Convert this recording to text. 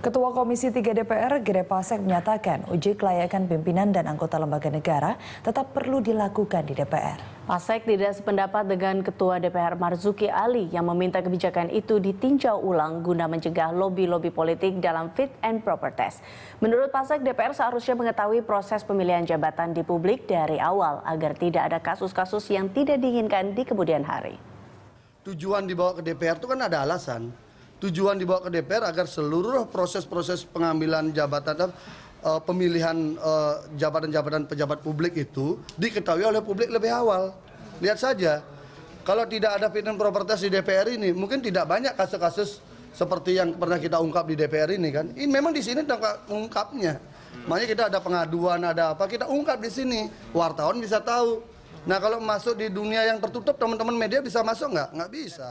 Ketua Komisi 3 DPR Gede Pasek menyatakan uji kelayakan pimpinan dan anggota lembaga negara tetap perlu dilakukan di DPR. Pasek tidak sependapat dengan Ketua DPR Marzuki Ali yang meminta kebijakan itu ditinjau ulang guna mencegah lobi-lobi politik dalam fit and proper test. Menurut Pasek, DPR seharusnya mengetahui proses pemilihan jabatan di publik dari awal agar tidak ada kasus-kasus yang tidak diinginkan di kemudian hari. Tujuan dibawa ke DPR itu kan ada alasan tujuan dibawa ke DPR agar seluruh proses-proses pengambilan jabatan uh, pemilihan eh, jabatan-jabatan uh, pejabat publik itu diketahui oleh publik lebih awal. Lihat saja, kalau tidak ada fit and proper test di DPR ini, mungkin tidak banyak kasus-kasus seperti yang pernah kita ungkap di DPR ini kan. Ini memang di sini tentang mengungkapnya. Makanya kita ada pengaduan, ada apa, kita ungkap di sini. Wartawan bisa tahu. Nah kalau masuk di dunia yang tertutup, teman-teman media bisa masuk nggak? Nggak bisa.